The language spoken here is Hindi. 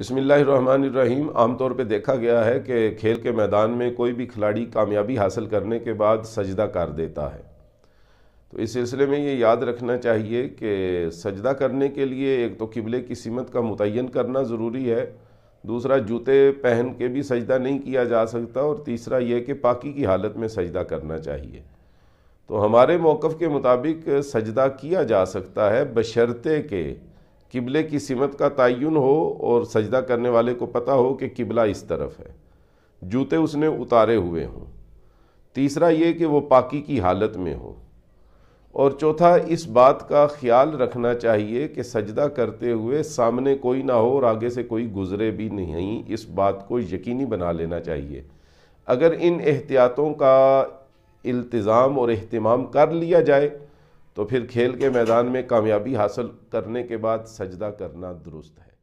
आम आमतौर पे देखा गया है कि खेल के मैदान में कोई भी खिलाड़ी कामयाबी हासिल करने के बाद सजदा कर देता है तो इस सिलसिले में ये याद रखना चाहिए कि सजदा करने के लिए एक तो किबले की सीमत का मुतन करना ज़रूरी है दूसरा जूते पहन के भी सजदा नहीं किया जा सकता और तीसरा यह कि पाकि की हालत में सजदा करना चाहिए तो हमारे मौक़ के मुताबिक सजदा किया जा सकता है बशर्ते के किबले की सिमत का तयन हो और सजदा करने वाले को पता हो कि किबला इस तरफ है जूते उसने उतारे हुए हों तीसरा ये कि वो पाकी की हालत में हो और चौथा इस बात का ख्याल रखना चाहिए कि सजदा करते हुए सामने कोई ना हो और आगे से कोई गुजरे भी नहीं इस बात को यकीनी बना लेना चाहिए अगर इन एहतियातों का इल्तज़ाम और अहतमाम कर लिया जाए तो फिर खेल के मैदान में कामयाबी हासिल करने के बाद सजदा करना दुरुस्त है